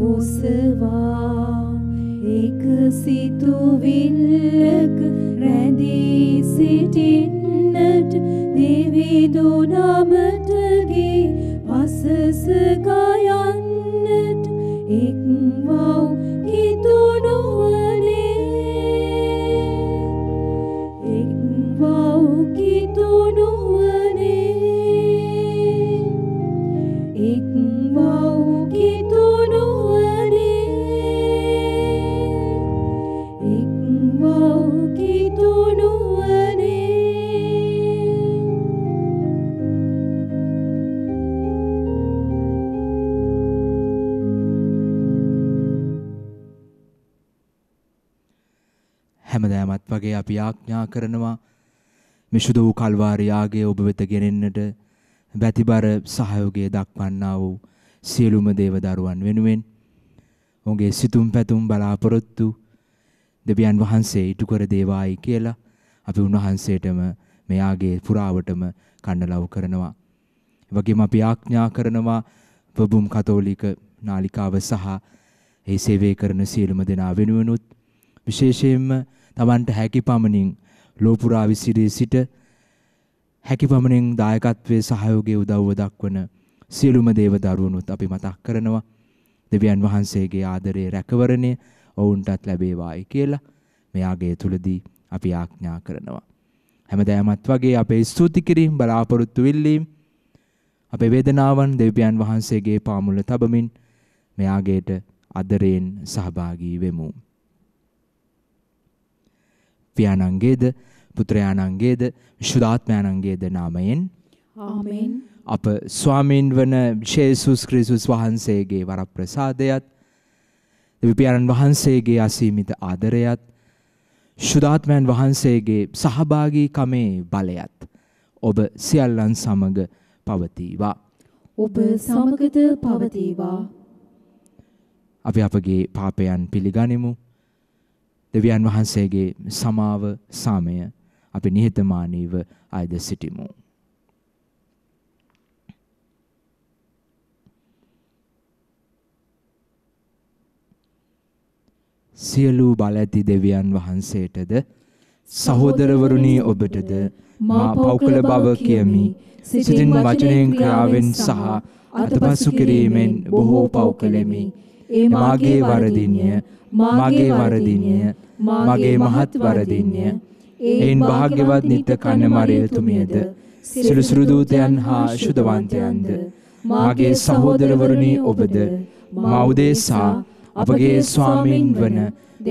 පුසවා එක සිතුවිල්ල විසුද වූ කල්වාරයාගේ ඔබ වෙත ගෙනෙන්නට බැතිබර සහයෝගය දක්වන්නා වූ සියලුම දේවදරුවන් වෙනුවෙන් ඔවුන්ගේ සිතුම් පැතුම් බලාපොරොත්තු දෙවියන් වහන්සේ ඉටු කර දේවායි කියලා අපි උන්වහන්සේටම මෙයාගේ පුරාවටම කන්නලව් කරනවා. වගේම අපි ආඥා කරනවා වබුම් කතෝලික නාලිකාව සහ ඒ සේවය කරන සියලුම දෙනා වෙනුවනුත් විශේෂයෙන්ම Tamanට හැකි පමණින් ලෝපුරා විසිරී සිට හැකිපමණෙන් දායකත්වයේ සහයෝගයේ උදව්ව දක්වන සියලුම දේව දරුවනුත් අපි මතක් කරනවා. දෙවියන් වහන්සේගේ ආදරේ රැකවරණය ඔවුන්ටත් ලැබේවායි කියලා මෙයාගේ තුලදී අපි ආඥා කරනවා. හැමදෑමත් වගේ අපේ ස්තුති කිරීම බලාපොරොත්තු වෙල්ලීම් අපේ වේදනාවන් දෙවියන් වහන්සේගේ පාමුල තබමින් මෙයාගේට අදරයෙන් සහභාගී වෙමු. පියාණන්ගේද පුත්‍රයාණන්ගේද විශුද්ධාත්මයන්ගේද නාමයෙන් ආමෙන් අප ස්වාමීන් වන ජේසුස් ක්‍රිස්තුස් වහන්සේගේ වරප්‍රසාදයත් දෙවිපියරන් වහන්සේගේ අසීමිත ආදරයත් ශුද්ධාත්මයන් වහන්සේගේ සහභාගීකමේ බලයත් ඔබ සියල්ලන් සමග පවතිවා ඔබ සමගද පවතිවා අපි අපගේ පාපයන් පිළිගනිමු දෙවියන් වහන්සේගේ සමාව සාමය අපි නිහතමානීව අයද සිටිමු. සියලු බල ඇති දෙවියන් වහන්සේටද සහෝදරවරුනි ඔබටද මා පෞකල බව කියමි සිතින් වචනයෙන් ක්‍රියාවෙන් සහ අතපසු කිරීමෙන් බොහෝ පෞකලෙමි ඒ මාගේ වරදින්ය මාගේ වරදින්ය මාගේ මහත් වරදින්ය එයින් භාග්‍යවත් නිත්‍ය කන්නමරයතුමියද සිළු සුරුදූතයන් හා ශුදවන්තයන්ද මාගේ සහෝදරවරුනි ඔබද මා උදෙසා අපගේ ස්වාමීන් වන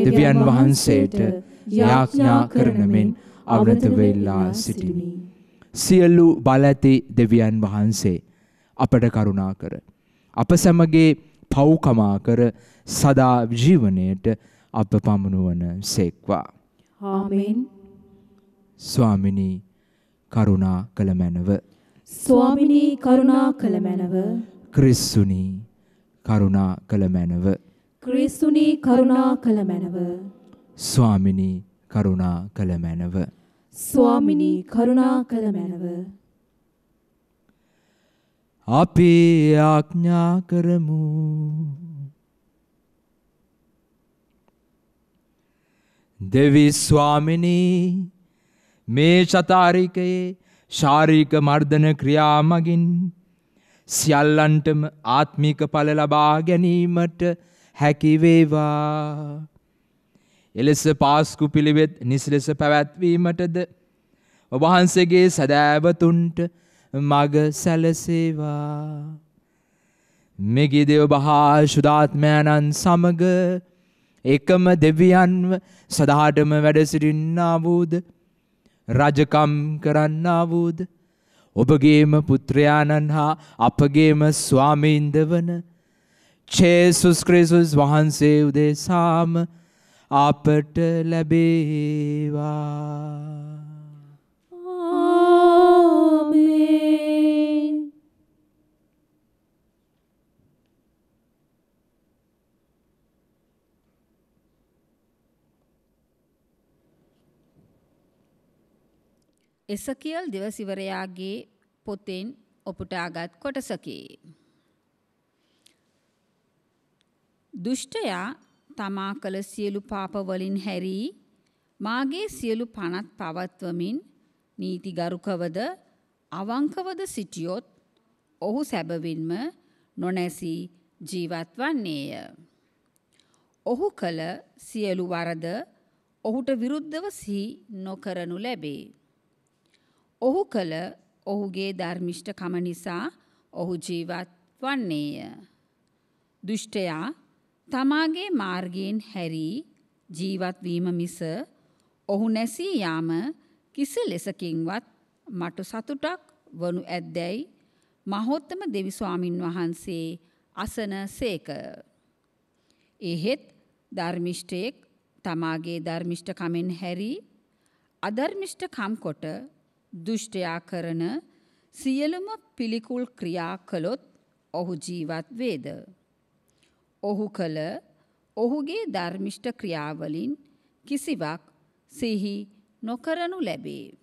දෙවියන් වහන්සේට යාඥා කරන මෙන් අවනත වෙලා සිටිමි. සියලු බල ඇති දෙවියන් වහන්සේ අපට කරුණා කර අප සමගේ පව්කමා කර සදා ජීවනයට අප පමුණුවන සේක්වා. ආමෙන් ස්වාමිනී කරුණා කළ මැනව. ස්වාමිනී කරුණා කළ මැනව. ක්‍රිස්සුනි කරුණා කළ මැනව. ක්‍රිස්සුනි කරුණා කළ මැනව. ස්වාමිනී කරුණා කළ මැනව. ස්වාමිනී කරුණා කළ මැනව. අපි ආඥා කරමු. දෙවි ස්වාමිනී මේ ශතාරිකයේ ශාරීක මර්ධන ක්‍රියා මගින් සියල්ලන්ටම ආත්මික ඵල ලබා ගැනීමට හැකි වේවා. එලෙස පාස්කු පිළිවෙත් නිසලෙස පැවැත්වීමටද වහන්සේගේ සදෑවතුන්ට මග සැලසේවා. මෙගේ දේව බහා ශුදාත්මයණන් සමග එකම දෙවියන්ව සදාටම වැඩසිටින්නා වූද රජකම් කරන්නා වූද ඔබගේම පුත්‍රයාණන් හා අපගේම ස්වාමීන්ද වන චේසුස් ක්‍රිසුස් වහන්සේ උදෙසාම අපට ලැබේවා එසකියල් දිවසිවරයාගේ පොතෙන් ඔපුටාගත් කොටසකි. දුෂ්ටයා තමා කළ සියලු පාප වලින් හැරී මාගේ සියලු පණත් පවත්වමින් නීතිගරුකවද අවංකවද සිටියොත් ඔහු සැබවින්ම නොනැසී ජීවත් වන්නේය. ඔහු කළ සියලු වරද ඔහුට විරුද්ධව සිහි නොකරනු ලැබේ. ඔහු කළ ඔහුගේ ධර්මිෂ්ඨකම නිසා ඔහු ජීවත් වන්නේය. දුෂ්ටයා තමාගේ මාර්ගයෙන් හැරී ජීවත් වීම මිස ඔහු නැසී යාම කිසි ලෙසකින්වත් මට සතුටක් වනු ඇද්දැයි මහොත්තම දෙවි ස්වාමින් වහන්සේ අසන සේක. එහෙත් ධර්මිෂ්ඨයෙක් තමාගේ ධර්මිෂ්ඨකමෙන් හැරී අධර්මිෂ්ඨකම් කොට දුෂ්ටයා කරන සියලුම පිළිකුල් ක්‍රියා කළොත් ඔහු ජීවත් වේද. ඔහු කළ ඔහුගේ ධර්මිෂ්ඨ ක්‍රියාවලින් කිසිවක් සිහි නොකරනු ලැබේ.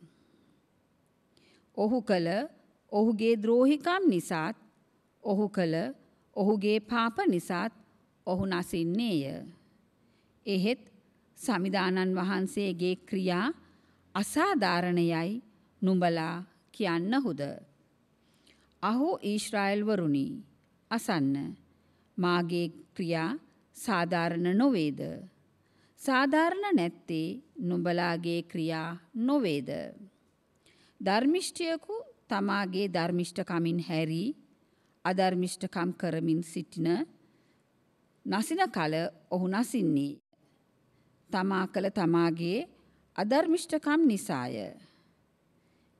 ඔහු කළ ඔහුගේ ද්‍රෝහිකම් නිසාත් ඔහු කළ ඔහුගේ පාප නිසාත් ඔහු නසින්නේය. එහෙත් සමිධානන් වහන්සේගේ ක්‍රියා අසාධාරණයයි නුඹලා කියන්නහුද? අහෝ ඊශ්‍රායෙල් වරුනි අසන්න මාගේ ක්‍රියා සාධාරණ නොවේද? සාධාරණ නැත්තේ නුඹලාගේ ක්‍රියා නොවේද? ධර්මිෂ්ඨයෙකු තමාගේ ධර්මිෂ්ඨකමින් හැරි අධර්මිෂ්ඨකම් කරමින් සිටින නසින කල ඔහු නසින්නේ. තමා කළ තමාගේ අධර්මිෂ්ඨකම් නිසාය.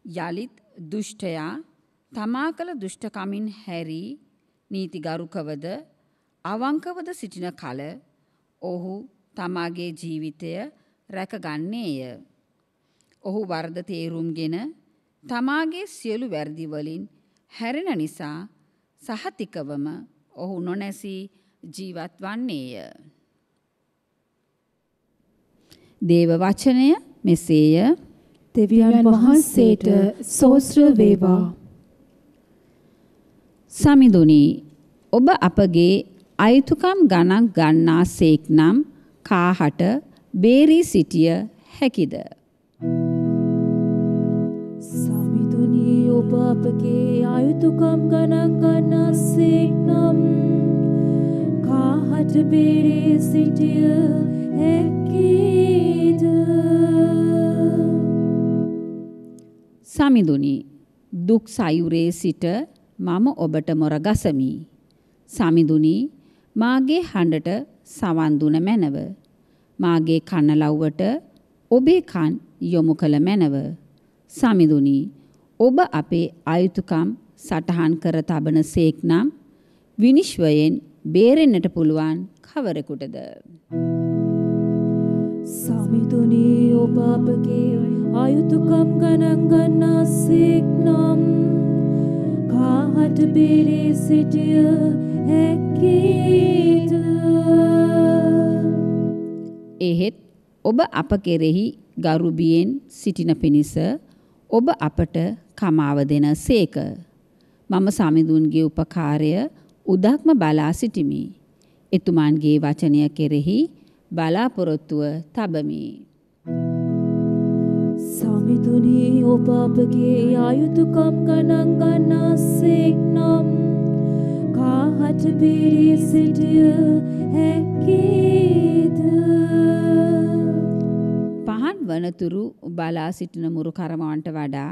යලිත් දුෂ්ටයා තමා කළ දුෂ්ටකමින් හැරි නීතිගරුකවද අවංකවද සිටින කල ඔහු තමාගේ ජීවිතය රැකගන්නේය. ඔහු වර්ධ තේරුම්ගෙන තමාගේ සියලු වැරදි වලින් හැරෙන නිසා සහතිකවම ඔහු නොනැසී ජීවත් වන්නේය. දේව වචනය මෙසේය දෙවියන් වහන්සේට සෝත්‍ර වේවා. සමිඳුනි ඔබ අපගේ අයිතුකම් ගණන් ගන්නාසේක් නම් කාහට බේරී සිටිය හැකිද? සමිඳුනි ඔබ අපගේ අයිතුකම් ගණන් ගන්නාසේක් නම් කාහට බේරී සිටිය හැකිද? සමිඳුනි දුක් සයුරේ සිට මම ඔබට මොර ගසමි. සමිඳුනි මාගේ හඬට සවන් දුන මැනව. මාගේ කන ලව්වට ඔබේ කන් යොමු කළ මැනව. සමිඳුනි ඔබ අපේ අයුතුකම් සටහන් කර තබන සේක්නම් විනිශ්වයෙන් බේරෙන්නට පුළුවන් කවරෙකුටද? Thank you. සමිතුනී ඔබ අපගේ අයුතුකම් ගණන් ගන්නාසෙක් නම් කාහට බේරේ සිටිය හැකේද එහෙත් ඔබ අප කෙරෙහි ගරුබියෙන් සිටින පිණිස ඔබ අපට කමාව දෙන සේක. මම සමිඳුන්ගේ උපකාරය උදක්ම බලා සිටිමි. එතුමාන්ගේ වචනය කෙරෙහි බලාපොරොත්තුව තබමි. සමිතුනි ඔබ අපගේ ආයුතුකම් ගණන් ගන්නාසෙක් නම් කාහට පිරී සිටිය හැකේද පහන් වනතුරු බලා සිටින මුරු කරමවන්ට වඩා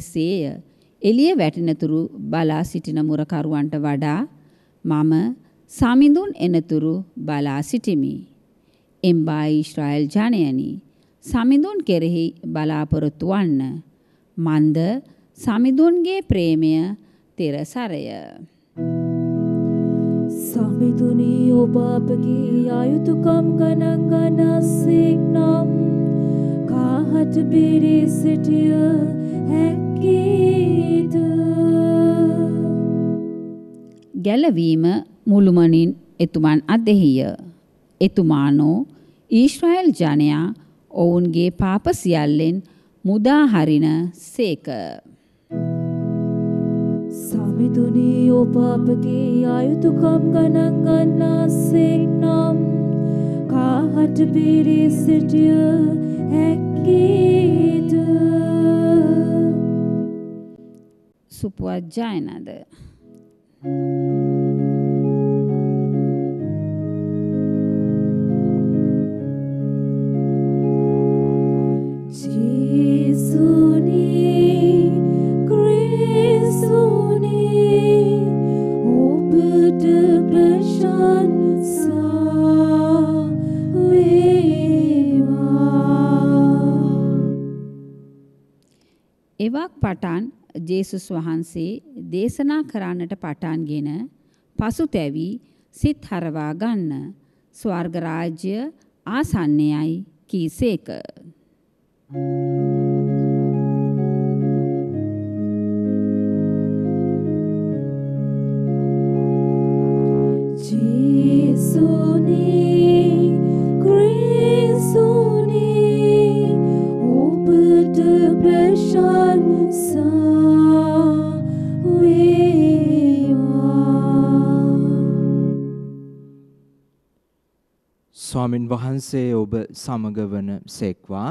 එසේය එළිය වැටෙනතුරු බලා සිටින මුරකරුවන්ට වඩා මම සමිඳුන් එනතුරු බලා සිටිමි එම්බා ඊශ්‍රායෙල් ජනයනි සමිඳුන් කෙරෙහි බලාපොරොත්තු වන්න මන්ද සමිඳුන්ගේ ප්‍රේමය තෙරසරය සමිඳුනි ඔබ අපගේ අයුතුකම් ගණන් ගනස්සෙක් නම් කාහට පිරී සිටිය හැකේද ගැලවීම මුළුමනින් එතුමන් අධෙහිය එතුමානෝ ඊශ්‍රායෙල් ජනයා ඔවුන්ගේ පාප සියල්ලෙන් මුදා හරින සේක. සමිඳුනී ඔබ අපගේ අයුතුකම් ගණන් ගන්නාසේක් නම් කාහට පිරී සිටිය හැකීද සුපුවත් ජයනද Thank you. යේසුස් වහන්සේ දේශනා කරන්නට පටන්ගෙන පසුතැවි සිත් හරවා ගන්න ස්වර්ග රාජ්‍ය ආසන්නයයි කීසේක Thank you. ස්වාමින් වහන්සේ ඔබ සමග වන සේක්වා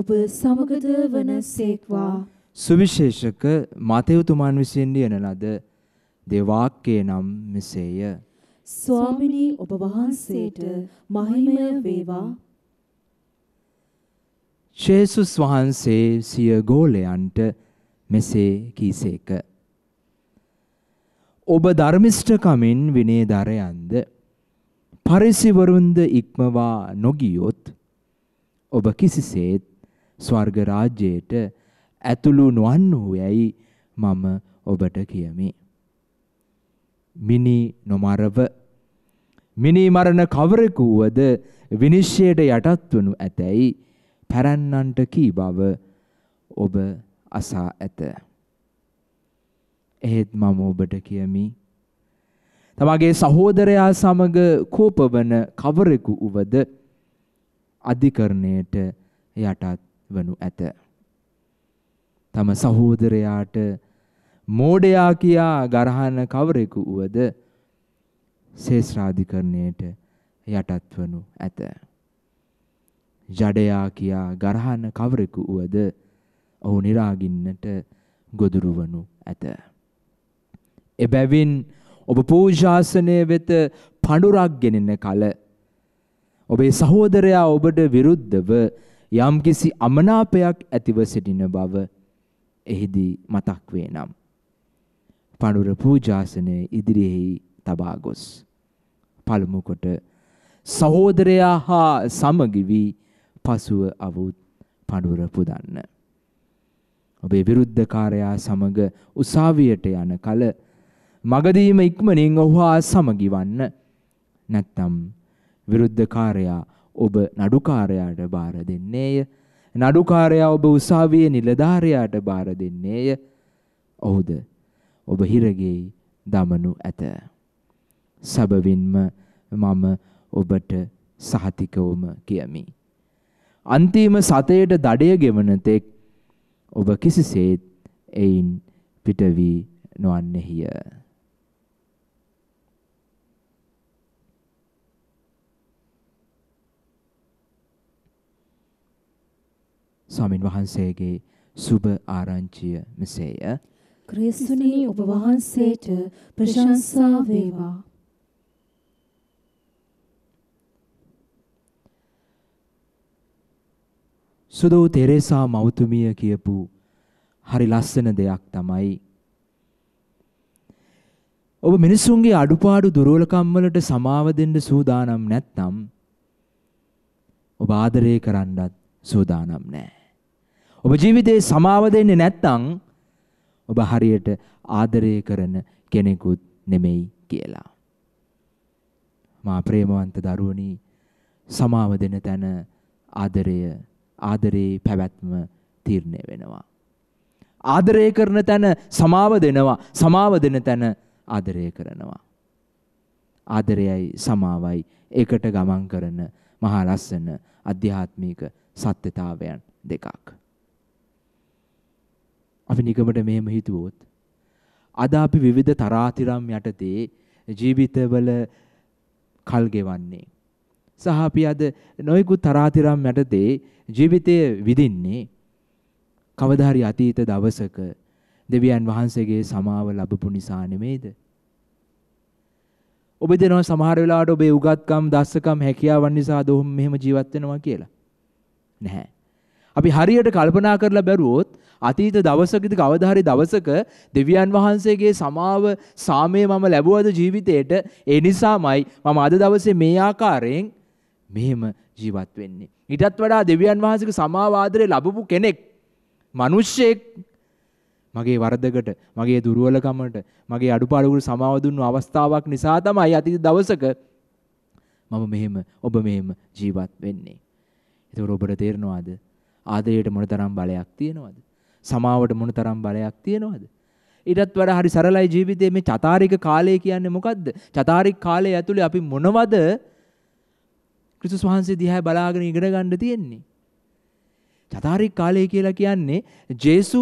ඔබ සමගද වන සේක්වා සුවිශේෂක මතයුතුමන් විසින් ලියන ලද දෙවාක්කේ නම් මෙසේය ස්වාමිනී ඔබ වහන්සේට මහිමය වේවා ජේසුස් වහන්සේ සිය ගෝලයන්ට මෙසේ කීසේක ඔබ ධර්මිෂ්ඨකමින් විනේදරයන්ද පරිසිවරුන්ද ඉක්මවා නොගියොත් ඔබ කිසිසේත් ස්වර්ග රාජ්‍යයට ඇතුළු නොවන්නෝ යැයි මම ඔබට කියමි. මිනි නොමරව මිනි මරණ කවරෙකු වුවද විනිශ්චයට යටත් වනු ඇතැයි පැරන්නන්ට කී බව ඔබ අසා ඇත. එහෙත් මම ඔබට කියමි තමාගේ සහෝදරයා සමග කෝපවන කවරෙකු උවද අධිකරණයට යටත් වනු ඇත. තම සහෝදරයාට මෝඩයා කියා ගරහන කවරෙකු වුවද ශේෂ්‍රාධිකරණයට යටත් වනු ඇත. ජඩයා කියා ගරහන කවරෙකු වුවද ඔහු නිරාගින්නට ගොදුරු වනු ඇත. එබැවින් ඔබ පූජාසනය වෙත පඬුරක් ගෙනෙන කල ඔබේ සහෝදරයා ඔබට විරුද්ධව යම්කිසි අමනාපයක් ඇතිව සිටින බව එහිදී මතක් වේ නම් පඬුර පූජාසනය ඉදිරියේ තබා ගොස් පළමු කොට සහෝදරයා හා සමගි වී පසුව අවුත් පඬුර පුදන්න ඔබේ විරුද්ධකාරයා සමග උසාවියට යන කල මගදීම ඉක්මනින් ඔහු හා සමගිවන්න. නැත්තම් විරුද්ධකාරයා ඔබ නඩුකාරයාට බාර දෙන්නේය. නඩුකාරයා ඔබ උසාවියේ නිලධාරයාට බාර දෙන්නේය. ඔහුද ඔබ හිරගෙයි දමනු ඇත. සැබවින්ම මම ඔබට සහතිකවම කියමි. අන්තිම සතයට දඩය ගෙවන තෙක් ඔබ කිසිසේත් එයින් පිටවී නොවන්නේය. ස්වාමින් වහන්සේගේ සුබ ආරංචිය මෙසේය. ක්‍රිස්තුනි ඔබ වහන්සේට ප්‍රශංසා වේවා. සුදෝ තෙරේසා මෞතුමිය කියපු හරි ලස්සන දෙයක් තමයි ඔබ මිනිසුන්ගේ අඩුපාඩු දුර්වලකම් වලට සමාව දෙන්න සූදානම් නැත්නම් ඔබ ආදරය කරන්නත් සූදානම් නැහැ ඔබ ජීවිතේ සමාව දෙන්නේ නැත්නම් ඔබ හරියට ආදරය කරන කෙනෙකුත් නෙමෙයි කියලා. මා ප්‍රේමවන්ත දරුවනි සමාව දෙන තැන ආදරය ආදරේ පැවැත්ම තීරණය වෙනවා. ආදරය කරන තැන සමාව දෙනවා සමාව දෙන තැන ආදරය කරනවා. ආදරයයි සමාවයි එකට ගමන් කරන මහා ලස්සන අධ්‍යාත්මික සත්‍යතාවයන් දෙකක්. අපි නිගමට මෙහෙම හිතුවොත් අද අපි විවිධ තරාතිරම් යටතේ ජීවිතවල කල් ගෙවන්නේ. සහ අපි අද නොයෙකුත් තරාතිරම් යටතේ ජීවිතය විඳින්නේ කවදා හරි අතීත දවසක දෙවියන් වහන්සේගේ සමාව ලැබපු නිසා නෙමෙයිද? ඔබ දෙනවා සමහර වෙලාවට ඔබේ උගත්කම්, දස්සකම්, හැකියාවන් නිසා දොම් මෙහෙම ජීවත් වෙනවා කියලා. නැහැ. අපි හරියට කල්පනා කරලා බැලුවොත් අතීත දවසකදී කවදාහරි දවසක දෙවියන් වහන්සේගේ සමාව සාමය මම ලැබුවද ජීවිතේට ඒ නිසාමයි මම අද දවසේ මේ ආකාරයෙන් මෙහෙම ජීවත් වෙන්නේ. ඊටත් වඩා දෙවියන් වහන්සේගේ සමාව ආදරේ ලැබපු කෙනෙක් මිනිස්සෙක් මගේ වරදකට මගේ දුර්වලකමට මගේ අඩුපාඩුකට සමාව දුන්නු අවස්ථාවක් නිසා තමයි අතීත දවසක මම මෙහෙම ඔබ මෙහෙම ජීවත් වෙන්නේ. ඒක ඔබට තේරෙනවාද? ආදරයට මොනතරම් බලයක් තියෙනවද? සමාවට මොනතරම් බලයක් තියෙනවද? ඊටත් වඩා හරි සරලයි ජීවිතයේ මේ චතාරික කාලය කියන්නේ මොකද්ද? චතාරික කාලය ඇතුලේ අපි මොනවද ක්‍රිස්තුස් වහන්සේ දිහා බලාගෙන ඉගෙන ගන්න තියෙන්නේ? චතාරික කාලය කියලා කියන්නේ ජේසු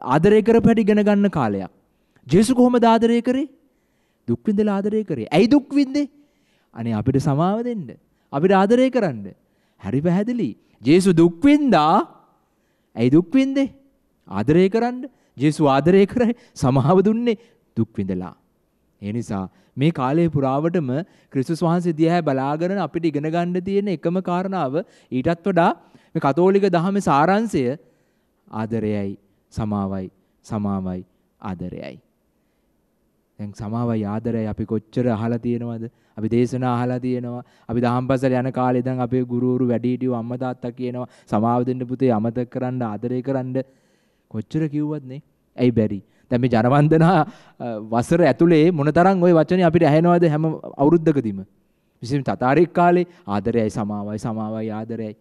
ආදරය කරපැටි ඉගෙන ගන්න කාලයක්. ජේසු කොහොමද ආදරය කරේ? දුක් විඳලා ආදරය කරේ. ඇයි දුක් විඳේ? අනේ අපිට සමාව දෙන්න. අපිට ආදරය කරන්න. හරි පැහැදිලි. ජේසු දුක් විඳා ඇයි දුක් විඳේ? ආදරය කරන්න. ජේසු ආදරය කරයි සමාව දුන්නේ දුක් විඳලා. ඒ නිසා මේ කාලය පුරාවටම ක්‍රිස්තුස් වහන්සේ දිහා බලාගෙන අපිට ඉගෙන ගන්න තියෙන එකම කාරණාව ඊටත් වඩා මේ කතෝලික දහමේ සාරාංශය ආදරයයි සමාවයි සමාවයි ආදරයයි. දැන් සමාවයි ආදරයයි අපි කොච්චර අහලා තියෙනවද? අපි දේශනා අහලා තියෙනවා. අපි දහම් පාසල යන කාලේ ඉඳන් අපේ ගුරුවරු වැඩිහිටියෝ අම්මා තාත්තා කියනවා සමාව දෙන්න පුතේ අමතක කරන්න ආදරය කරන්න කොච්චර කිව්වත් නේ. ඇයි බැරි? දැන් මේ ජනවන්දනා වසර ඇතුලේ මොනතරම් ওই වචනේ අපිට ඇහෙනවද හැම අවුරුද්දකදීම? විශේෂයෙන් තතාරෙක් කාලේ ආදරයයි සමාවයි සමාවයි ආදරයයි.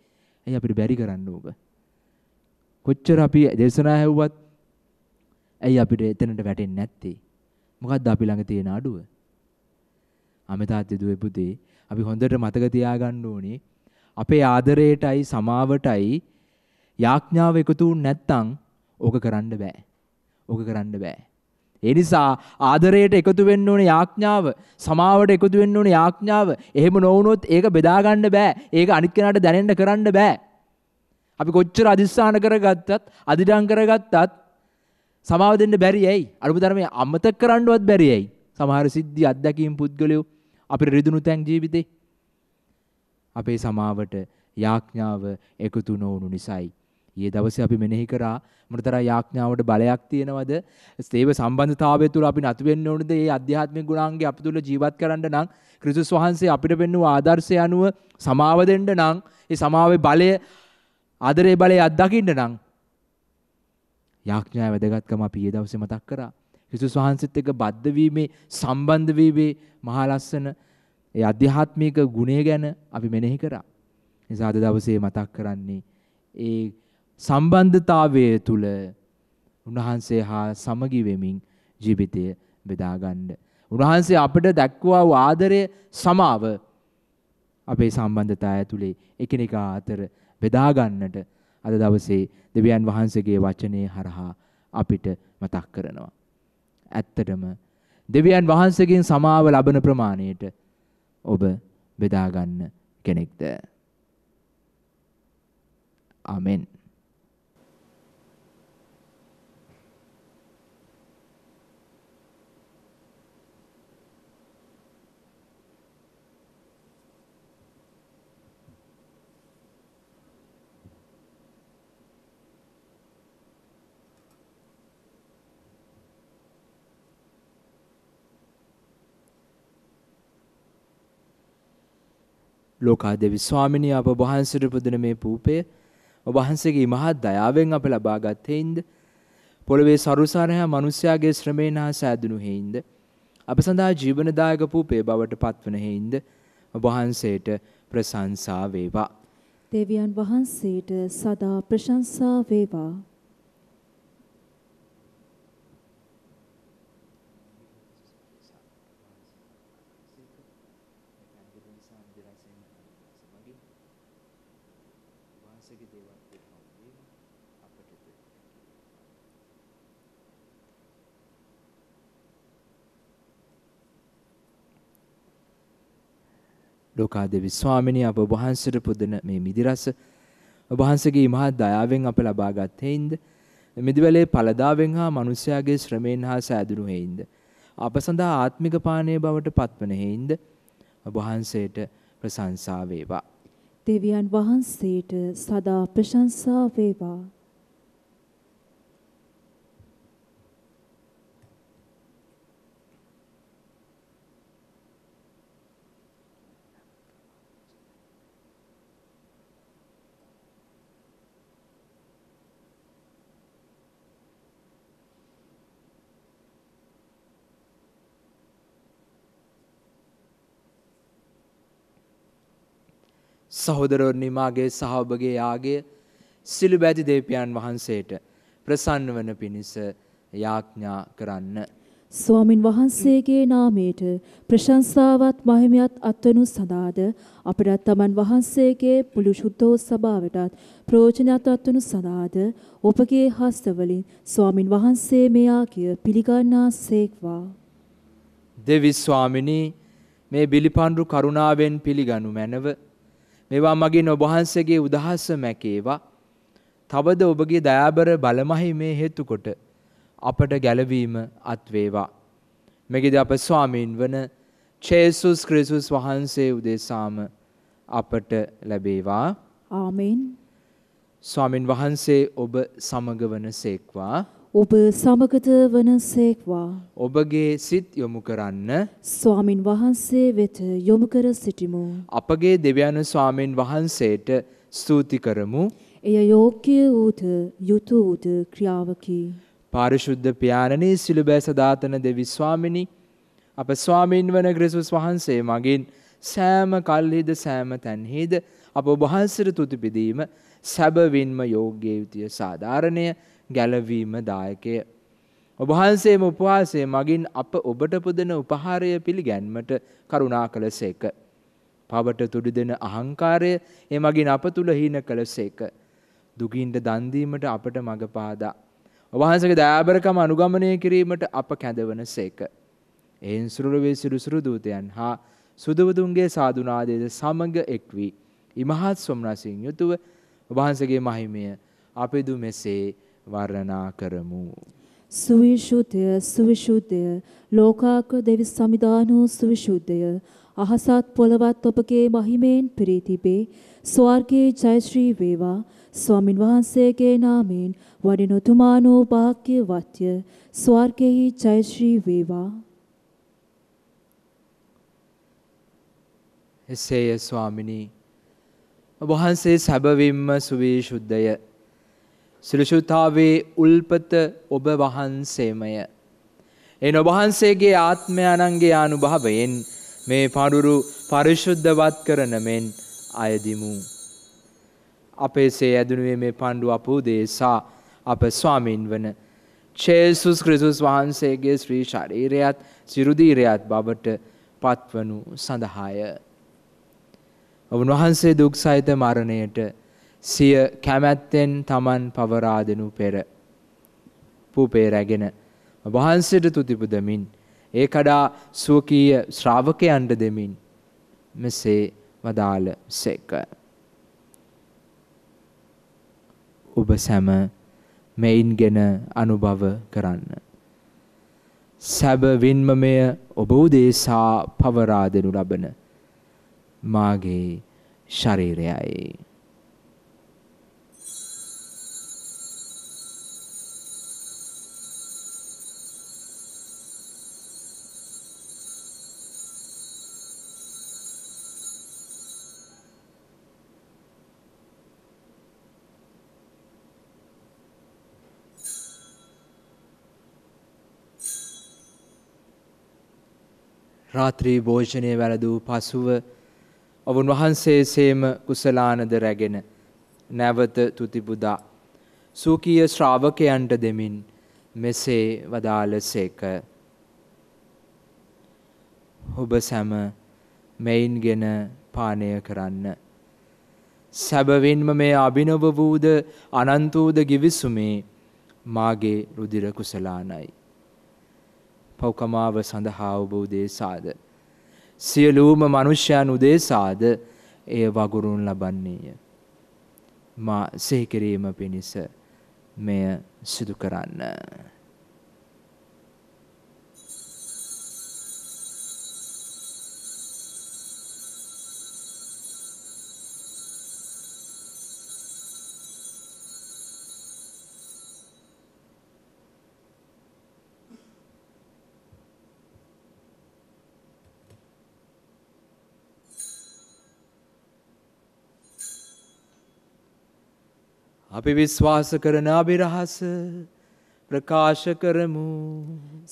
ඇයි අපිට බැරි කරන්න ඕක? කොච්චර අපි දේශනා ඇහුවත් ඇයි අපිට එතනට වැටෙන්නේ නැත්තේ? මොකද්ද අපි ළඟ තියෙන අඩුව? අමිතාත් දුවේ පුතේ අපි හොඳට මතක තියාගන්න ඕනේ අපේ ආදරයටයි සමාවටයි යාඥාව එකතු නැත්තම් ඕක කරන්න බෑ. ඕක කරන්න බෑ. ඒ නිසා ආදරයට එකතු වෙන්න ඕනේ යාඥාව, සමාවට එකතු වෙන්න ඕනේ යාඥාව. එහෙම නොවුනොත් ඒක බෙදා ගන්න බෑ. ඒක අනිත් කෙනාට දැනෙන්න කරන්න බෑ. අපි කොච්චර අදිස්ථාන කරගත්තත්, අදිඩම් කරගත්තත් සමාව දෙන්න බැරි ඇයි? අනුපධර්මයේ අමතක කරන්නවත් බැරි ඇයි? සමහර සිද්ධි අත්දැකීම් පුද්ගලයෝ අපේ රිදුණු තැන් ජීවිතේ අපේ සමාවට යාඥාව එකතු නොවුණු නිසායි. ඊයේ දවසේ අපි මෙනෙහි කරා මොනතරම් යාඥාවට බලයක් තියෙනවද? ඒව සම්බන්ධතාවය තුළ අපි නතු වෙන්න ඕනද? මේ අධ්‍යාත්මික ගුණාංගය අපි තුළ ජීවත් කරන්න නම් ක්‍රිස්තුස් වහන්සේ අපිට පෙන්වූ ආදර්ශය අනුව සමාව දෙන්න නම් ඒ සමාවේ බලය ආදරේ බලය අත්දකින්න නම් යාඥා වැදගත්කම අපි ඊයේ දවසේ මතක් කරා. ක්‍රිස්තුස් වහන්සේත් එක්ක බද්ධ වීමේ සම්බන්ධ වීමේ මහා ලස්සන ඒ අධ්‍යාත්මික ගුණය ගැන අපි මෙනෙහි කරා. නිසා අද දවසේ මතක් කරන්නේ ඒ සම්බන්ධතාවය තුළ උන්වහන්සේ හා සමගි වෙමින් ජීවිතය බෙදා ගන්න. උන්වහන්සේ අපිට දක්වා වූ ආදරය සමාව අපේ සම්බන්ධතාවය ඇතුලේ එකිනෙකා අතර බෙදා ගන්නට අද දවසේ දෙවියන් වහන්සේගේ වචනේ හරහා අපිට මතක් කරනවා. ඇත්තටම දෙවියන් වහන්සේගෙන් සමාව ලබන ප්‍රමාණයට ඔබ බෙදා ගන්න කෙනෙක්ද? ආමෙන්. ලෝකාදේවි ස්වාමිනිය අප වහන්සේට පුදන මේ පූපය ඔබ වහන්සේගේ මහත් දයාවෙන් අප ලබා ගත්තේින්ද පොළවේ සරුසාරහා මිනිස්යාගේ ශ්‍රමයෙන් හා සෑදුණු හේින්ද අප සඳහා ජීවනදායක පූපේ බවට පත්වන හේින්ද ඔබ වහන්සේට ප්‍රශංසා වේවා දෙවියන් වහන්සේට සදා ප්‍රශංසා වේවා ලෝකාදේවි ස්වාමිනිය අප වහන්සට පුදන මේ මිදිරස වහන්සගේ මහත් දයාවෙන් අප ලබාගත් හෙයින්ද මිදිවැලේ පළදාවෙන් හා මනුෂ්‍යයාගේ ශ්‍රමයෙන් හා සෑදුණු හෙයින්ද අප සඳහා ආත්මික පානය බවට පත්වන හෙයින්ද වහන්සේට ප්‍රශංසා වේවා දෙවියන් වහන්සේට සදා ප්‍රශංසා වේවා සහෝදරවරණි මාගේ සහභගේ යාගය සිළුබැති දෙවියන් වහන්සේට ප්‍රසන්න වන පිණිස යාඥා කරන්න. ස්වාමින් වහන්සේගේ නාමයට ප්‍රශංසාවත් මහිමයත් අත්වනු සදාද අපටත් තමන් වහන්සේගේ මුළු ශුද්ධෝ සභාවටත් ප්‍රෝජනයත් අත්වනු සදාද ඔපගේ හස්තවලින් ස්වාමින් වහන්සේ මෙයා කිය පිළිගන්නා සේක්වා. දෙවි ස්වාමිනී මේ බිලිපන්ඩු කරුණාවෙන් පිළිගනු මැනව මේවා මගින් ඔබ වහන්සේගේ උදහස මැකේවා. තවද ඔබගේ දයාබර බලමහිමේ හේතුකොට අපට ගැලවීම අත්වේවා. මෙගිද අප ස්වාමීන් වන චේසුස් ක්‍රිසුස් වහන්සේ උදෙසාම අපට ලැබේවා. ආමෙන් ස්වාමින් වහන්සේ ඔබ සමග වන සේක්වා. ඔබ සමගත වනසේක්වා ඔබගේ සිත් යොමු කරන්න ස්වාමින් වහන්සේ වෙත යොමු කර සිටිමු අපගේ දෙවියන් ස්වාමින් වහන්සේට ස්තුති කරමු එය යෝග්‍ය වූද යුතු වූද ක්‍රියාවකි පාරිශුද්ධ පියාණනී සිළුබෑ සදාතන දෙවි ස්වාමිනී අප ස්වාමීන් වන ග්‍රිසුස් වහන්සේ මගින් සෑම කල්හිද සෑම තැන්හිද අප ඔබහන්සර තුතිපිදීම සැබවින්ම යෝග්‍යයුතුය සාධාරණය ගැලවීම දායකය. ඔබහන්සේම උපවාසය මගින් අප ඔබට පුදන උපහාරය පිළිගැන්මට කරුණා කළසේක. පවට තුඩු දෙන අහංකාරය ඒ මගින් අප තුළ හීන කළසේක. දුගින්ට දන්දීමට අපට මඟ පාදා. ඔබහන්සක දෑබරකම අනුගමනය කිරීමට අප කැඳවන සේක. එයින් සුරුවේ සිරුසුරු දූතයන් හා සුදවදුන්ගේ සාධනාදයද සමඟ එක්වී. ඉමහත් සොම්නසින් යුතුව වහන්සගේ මහිමය අපිදු මෙසේ වර්ණනා කරමු. සුවිශුද්ධය සුවිශුද්ධය ලෝකාක දෙවි සමිදානෝ සුවිශුද්ධය අහසත් පොළවත් ඔබගේ මහිමයෙන් පිරී තිබේ ස්වර්ගයේ ජයශ්‍රී වේවා ස්වාමින් වහන්සේගේ නාමයෙන් වඩිනුතුමානෝ වාක්‍යවත්ය ස්වර්ගයේ ජයශ්‍රී වේවා එසේය ස්වාමිනී ඔබ වහන්සේ සැබවින්ම සුවිශුද්ධය සිරිශුතාවේ උල්පත ඔබ වහන්සේමය. එ නොබහන්සේගේ ආත්මයනන්ගේ අනුභාවයෙන් මේ පඩුරු පරිශුද්ධවත් කරන මෙන් අයදිමු. අපේ සේ ඇදනුවේ මේ පණ්ඩු අපූ දේසා අප ස්වාමීන් වන චේසුස් ක්‍රිසුස් වහන්සේගේ ශ්‍රී ශරීරයත් සිරුදීරයත් බවට පත්වනු සඳහාය. ඔවුන් වහන්සේ දුක් සහිත මරණයට සිය කැමැත්තෙන් Taman පවරාදෙනු පෙර පූපේ රැගෙන වහන්සේට තුතිපුදමින් ඒ කඩා සුවකීය ශ්‍රාවකයන්ට දෙමින් මෙසේ වදාළ සේක. ඔබ සැම මෙයින් ගෙන අනුභව කරන්න. සැබවින්ම මෙය ඔබ උදෙසා පවරා දෙනු ලබන මාගේ ශරීරයයි. රාත්‍රී භෝජනය වැළඳූ පසුව ඔවුන් වහන්සේ සේම කුසලානද රැගෙන නැවත තුතිබුදා සූකීය ශ්‍රාවකයන්ට දෙමින් මෙසේ වදාළසේක ඔබ සැම මෙයින්ගෙන පානය කරන්න සැබවින්ම මේ අභිනව වූද අනන්තූද ගිවිසුමේ මාගේ රුදිර කුසලානයි පෞකමාව සඳහා අවබෝධය සාද. සියලූම මනුෂ්‍යයන් උදේසාද එය වගුරුන් ලබන්නේය. මා සේකිරීම පිණිස මෙය සිදු කරන්න. අපි විශ්වාස කරන අභිරහස ප්‍රකාශ කරමු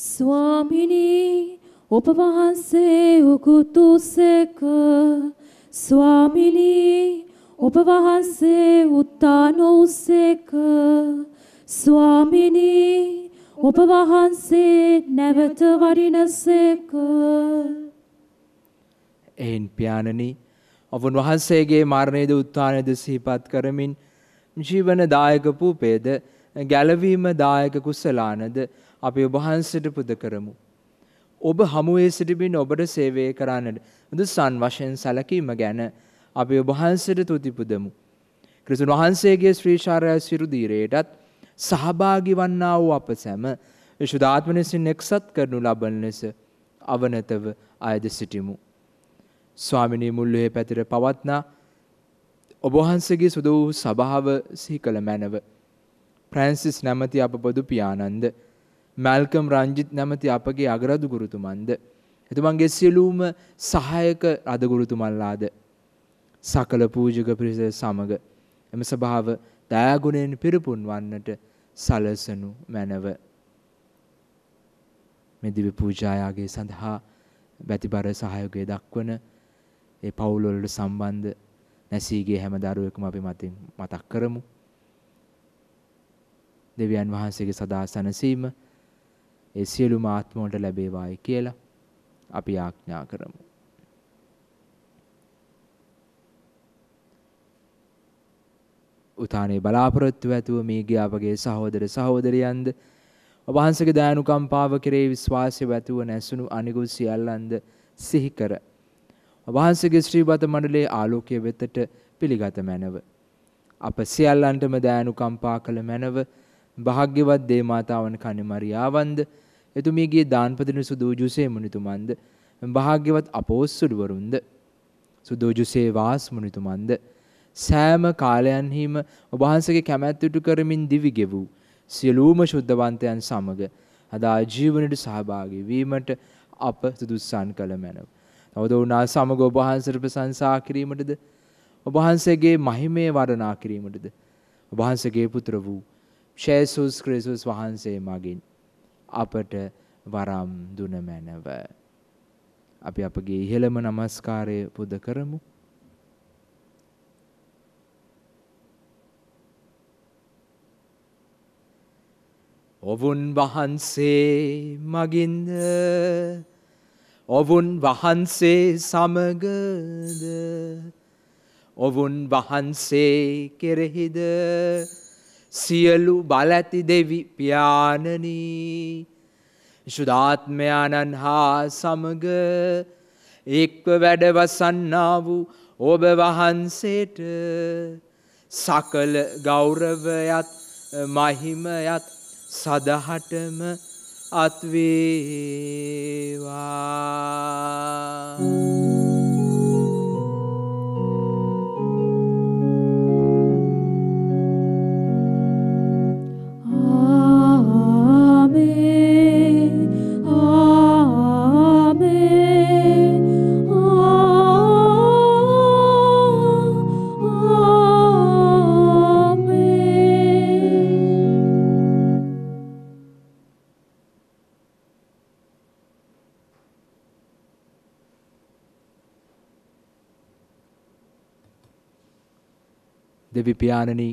ස්වාමිනී ඔබ වහන්සේ උකුතුසේක ස්වාමිනී ඔබ වහන්සේ උත්තානෝසේක ස්වාමිනී ඔබ වහන්සේ නැවත වරිනසේක එයින් පියාණනි ඔබ වහන්සේගේ මරණයද උත්ථානයද සිහිපත් කරමින් ජීවනදායක පූපේද ගැලවීමදායක කුස්සලානද අපි ඔබහන්සට පුද කරමු. ඔබ හමුවේ සිටිබින් ඔබට සේවය කරන්නට දුසන් වශයෙන් සැලකීම ගැන අපි ඔබහන්සට තුතිපුදමු. කිරිසුන් වහන්සේගේ ශ්‍රීචාරය සිරුදීරයටත් සහභාගි වන්නා වූ අප සැම විශුධාත්මනිසින් එක්සත් කරනු ලබන ලෙස අවනතව අයද සිටිමු. ස්වාමිනී මුල්ලුහේ පැතිර පවත්නා ඔබහන්සගේ සුද වූ සභාව සිහි කළ මැනව. ප්‍රැන්සිස් නැමති අප පොදු පියානන්ද. මැල්කම් රංජිත් නැමති අපගේ අගරදු ගුරුතුමන්ද. එතුමන්ගේ සියලූම සහයක අදගුරුතුමල්ලාද. සකල පූජක පිරිස සමග එම සභාව දෑගුණයෙන් පිරිපුන් වන්නට සලසනු මැනව. මෙදිවි පූජායාගේ සඳහා බැතිබර සහයෝගය දක්වන ඒ පවුලොල්ට සම්බන්ධ නැසීගේ හැම දරුවෙකුම අපි මතින් මතක් කරමු. දෙවියන් වහන්සේගේ සදා සැනසීම ඒ සියලුම ආත්මවලට ලැබේවායි කියලා අපි ආඥා කරමු. උතානේ බලාපොරොත්තු ඇතුව මේගේ අපගේ සහෝදර සහෝදරියන්ද ඔබහන්සගේ දෑනුකම්පාව කරේ විශ්වාසය වැතුව නැසුණු අනිකුත් සියල්ලන්ද සිහිකර වහන්සේගේ ශ්‍රීබත මඩලේ ආලෝකය වෙතට පිළිගත මැනව. අප සියල්ලන්ටම දෑනු කම්පා කළ මැනව භාග්‍යවත් දේමාතාවන් කනිමරියාවන්ද එතුමියගේ දාන්පතින සුදූජුසේ මුනිතුමන්ද භාග්‍යවත් අපෝස්සුඩුවරුන්ද සුදෝජුසේ වාස් මුනිතුමන්ද සෑම කාලයන්හිම ඔබහන්සගේ කැමැත්තුටු කරමින් දිවිගෙවූ සියලූම ශුද්ධවන්තයන් සමඟ අදා ජීවනට සහභාගි වීමට අප සුදුස්සන් කළ මැනව. තවද වුණා සමග ඔබහන්සට ප්‍රසංසා කිරීමටද ඔබහන්සේගේ මහිමේ වරනා කිරීමටද ඔබහන්සගේ පුත්‍ර වූ ශේසුස් ක්‍රිසුස් වහන්සේ මගින් අපට වරම් දුනමැනව. අපි අපගේ ඉහළම නමස්කාරය පුද කරමු. ඔවුන් වහන්සේ මගින්ද ඔවුන් වහන්සේ සමගද ඔවුන් වහන්සේ කෙරෙහිද සියලු බලඇති දෙවි පියානනී ශුදාත්මයාණන් හා සමග එක්ව වැඩවසන්නා වූ ඔබ වහන්සේට සකල ගෞරවයත් මහිමයත් සදහටම අත්වේවා දෙවිපියාණනි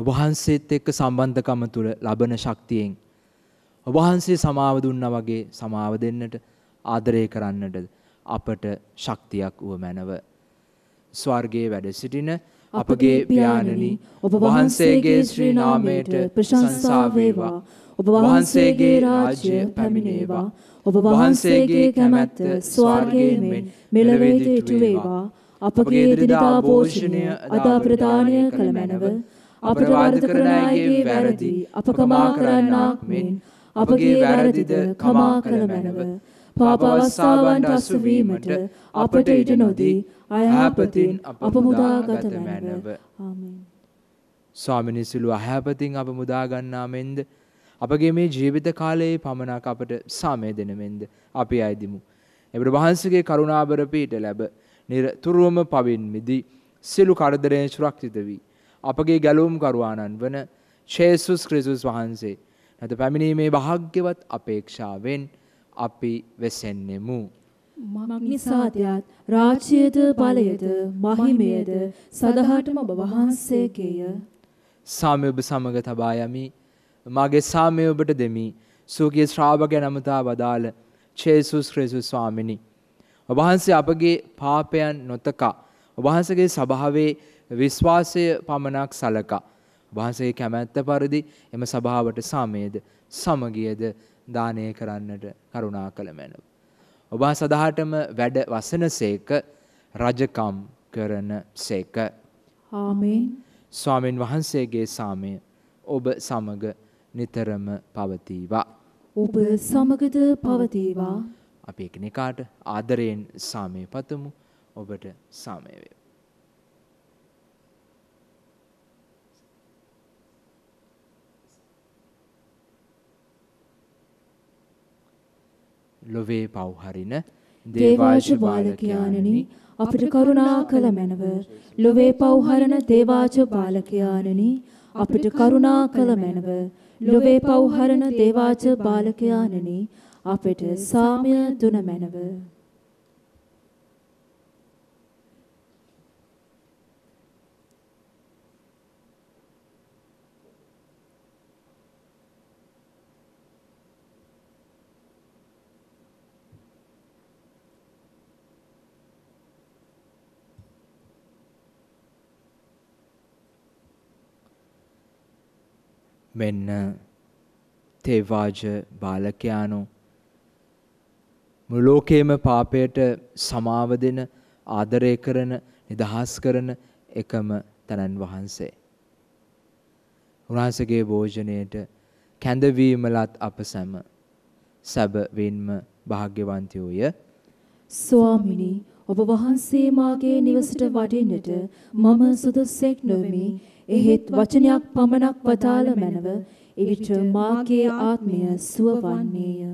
ඔබ වහන්සේත් එක්ක සම්බන්ධකම තුළ ලබන ශක්තියෙන් ඔබ වහන්සේ සමාව දුන්නා වගේ සමාව දෙන්නට ආදරය කරන්නට අපට ශක්තියක් වුවමැනව. ස්වර්ගයේ වැඩ සිටින අපගේ පියාණනි ඔබ වහන්සේගේ ශ්‍රී නාමයට ප්‍රශංසා වේවා. ඔබ වහන්සේගේ රාජ්‍ය පැමිණේවා. ඔබ වහන්සේගේ කැමැත්ත ස්වර්ගයේ මෙන් මෙලෙවිට ඉටු වේවා. අපගේ එදිනදා පෝෂණය අදා ප්‍රදානය කළ මැනව අපට වාද කරන අයගේ වැරදි අප කමා කරන්නාක් මෙන් අපගේ වැරදිද කමා කළ මැනව පාප අවස්ථාවන්ට අසු වීමට අපට ඉඩ නොදී අයහපතින් අප මුදාගත මැනව. ආමෙන්. ස්වාමිනී සිළු අයහපතින් අප මුදා ගන්නා මෙන්ද අපගේ මේ ජීවිත කාලයේ පමණක් අපට සාමය දෙන මෙන්ද අපි අයදිමු. එබට වහන්සේගේ කරුණාබර පීට ලැබ නිරතුරුවම පවින් මිදී සිළු කරදරයෙන් සුරක්ෂිත වී අපගේ ගැලවුම්කරුවාණන් වන ශේසුස් ක්‍රිසුස් වහන්සේ නැත පැමිණීමේ භාග්‍යවත් අපේක්ෂාවෙන් අපි වෙසෙන්නෙමු. මනිසාදයත් රාජ්‍යයද බලයද මහිමයද සදහටම ඔබ වහන්සේගේය. සාමය ඔබ සමග තබා යමි මගේ සාමය ඔබට දෙමි සූගේ ශ්‍රාභක නමතා වදාළ චේසුස් ක්‍රේසු ස්වාමිනිි වහන්සේ අපගේ පාපයන් නොතකා වහන්සගේ සභාවේ විශ්වාසය පමණක් සලකා වහන්සේ කැමැත්ත පරිදි එම සභාවට සාමයේද සමගියද දානය කරන්නට කරුණා කළ මැනව. ඔබ සදහටම වැඩ වසනසේක රජකම් කරන සේක. ආමේන්. ස්වාමින් වහන්සේගේ සාමය ඔබ සමග නිතරම පවතිවා. ඔබ සමගද පවතිවා. අපි එකිනෙකාට ආදරයෙන් සාමය පතමු ඔබට සාමය වේ. ලොවේ පව්හරින දේවාශ බාලකයාණනි අපට කරුණා කළ මැනව ලොවේ පව්හරණ දේවාච බාලකයාණනි අපට කරුණා කළ මැනව ලොවේ පව්හරණ දේවාච බාලකයාණනි අපට සාමය දුන මැනව. මෙන්න තේවාජ බාලකයාණෝ මුළු ලෝකයේම පාපයට සමාව දෙන ආදරය කරන නිදහස් කරන එකම තනන් වහන්සේ. උන්වහන්සේගේ භෝජනයට කැඳවීමලත් අප සැම සැබවින්ම භාග්‍යවන්තයෝය. ස්වාමිනි ඔබ වහන්සේ මාගේ නිවසට වඩින්නට මම සුදුස්සෙක් නොමි. එහෙත් වචනයක් පමණක් වදාළ මැනව. එවිට මාගේ ආත්මය සුව වන්නේය.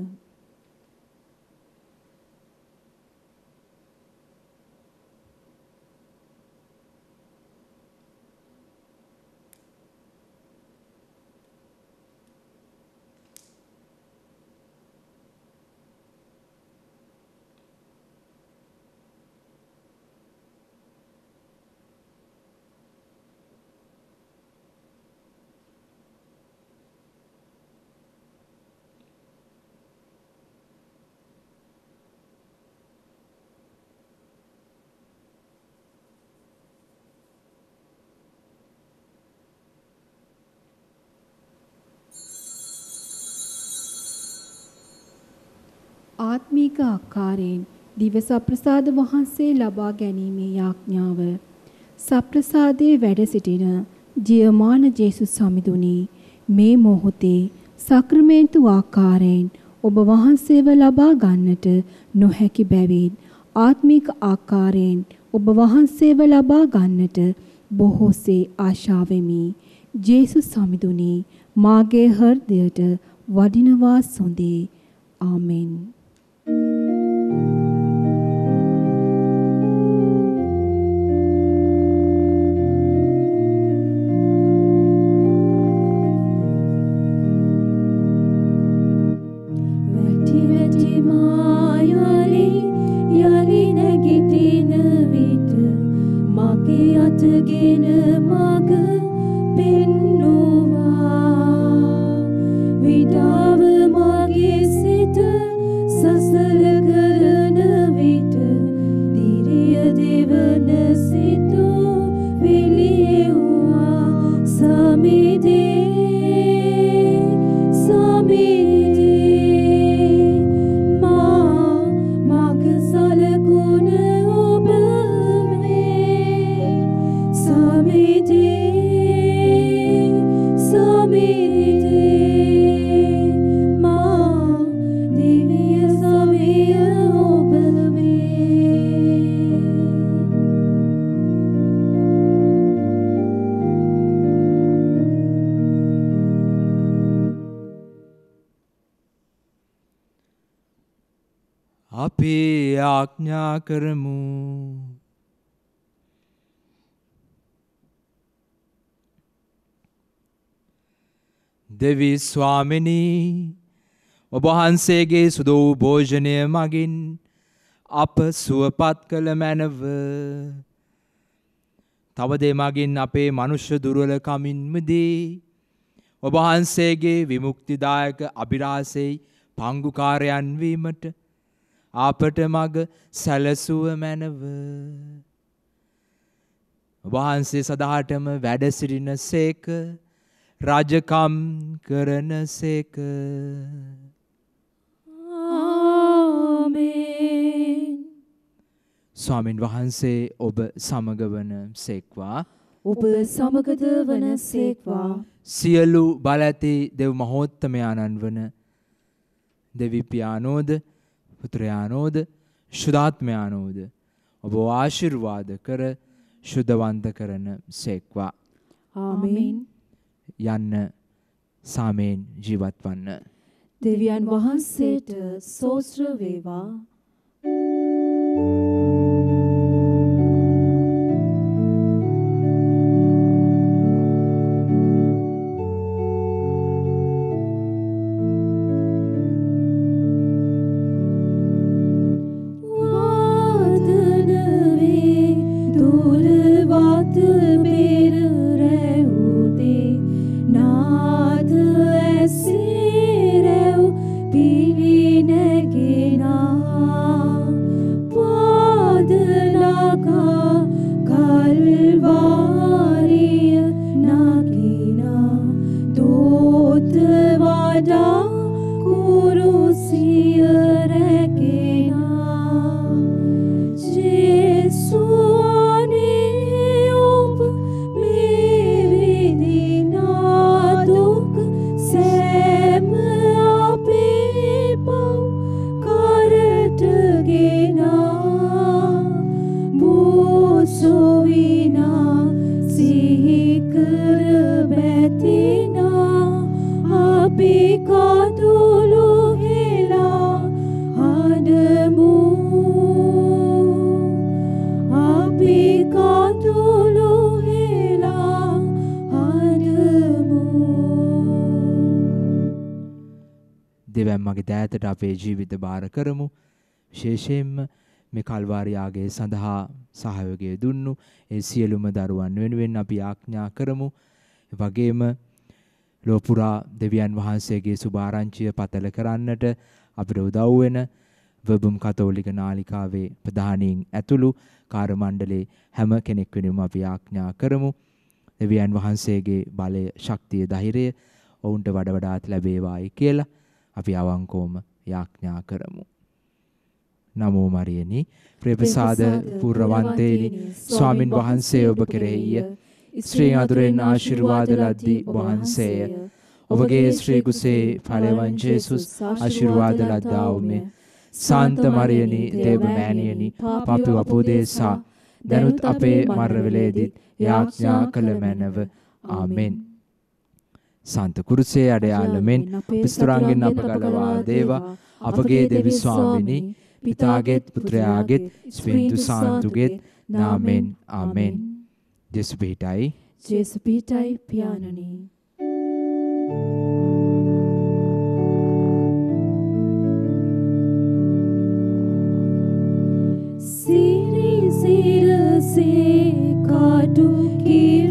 ආත්මීක ආකාරයෙන් දිව සප්‍රසාද වහන්සේ ලබා ගැනීමේ යාඥාව සප්‍රසාදයේ වැඩ සිටින ජියමාන ජේසුස් සමිඳුනි මේ මොහොතේ සක්‍රමේන්තු ආකාරයෙන් ඔබ වහන්සේව ලබා ගන්නට නොහැකි බැවින් ආත්මික ආකාරයෙන් ඔබ වහන්සේව ලබා ගන්නට බොහෝසේ ආශාවෙමි ජේසුස් සමිඳුනි මාගේ හෘදයට වඩිනවා සොඳේ ආමෙන් my දෙවි ස්වාමිනී ඔබ වහන්සේගේ සුදු භෝජනය මගින් අප සුවපත් කළ මැනව තවදේ මගින් අපේ මනුෂ්‍ය දුර්වලකමින්මදී ඔබ වහන්සේගේ විමුක්තිදායක අභිරාසෙයි පංගුකාරයන් වීමට අපට මග සැලසුව මැනව වහන්සේ සදාටම වැඩ සිටින සේක රජකම් කරනසේක ස්වාමින් වහන්සේ ඔබ සමග වන සේක්වා ඔබ සමගද වන සේක්වා සියලු බල ඇති දෙව් මහෝත්තමයාණන් වන දෙවිපියානෝද පුත්‍රයානෝද ශුදාත්මයානෝද ඔබ ආශිර්වාද කර ශුද්ධවන්ත කරන සේක්වා ආමෙන් යන්න සාමයෙන් ජීවත් වන්න. දෙවියන් වහන්සේට සෝස්ත්‍ර වේවා අපේ ජීවිත බාර කරමු. විශේෂයෙන්ම මේ කල්වාරියාගේ සඳහා සහයෝගය දුන්නු ඒ සියලුම දරුවන් වෙනුවෙන් අපි ආඥා කරමු. වගේම ලෝපුරා දෙවියන් වහන්සේගේ සුභාරංචිය පතල කරන්නට අපිට උදව් වෙන වබුම් කතෝලික නාලිකාවේ ප්‍රධානීන් ඇතුළු කාර්ය මණ්ඩලයේ හැම කෙනෙක් වෙනුම අපි ආඥා කරමු. දෙවියන් වහන්සේගේ බලය, ශක්තිය, ධෛර්යය ඔවුන්ට වඩා වඩාත් ලැබේවායි කියලා අපි අවංකවම යාඥා කරමු. නමෝ මරියනි ප්‍රේපසාද පූර්වවන්තේනි ස්වාමින් වහන්සේ ඔබ කෙරෙහිය ශ්‍රී අඳුරෙන් ආශිර්වාද ලද්දී වහන්සේය ඔබගේ ශ්‍රී කුසේ ඵලවන් ජේසුස් ආශිර්වාද ලද්දා උමේ සාන්ත මරියනි දේව මෑණියනි පාපි වපෝදේසා දනුත් අපේ මර වේලෙදිත් යාඥා කළ මැනව ආමෙන් සන්ත කුරුසේ අඩයාල මෙන් පිස්තුරාන්ගෙන් අප ගලවා දේවා අපගේ දෙවි ස්වාමිනි පිතාගෙත් පුත්‍රයාගෙත් ස්වින්දු සාන්තුගෙත් නාමෙන් ආමෙන් ජෙසු පිහිටයි ජෙසු පිහිටයි පියාණනි සිරි සිරසේ කාටු කී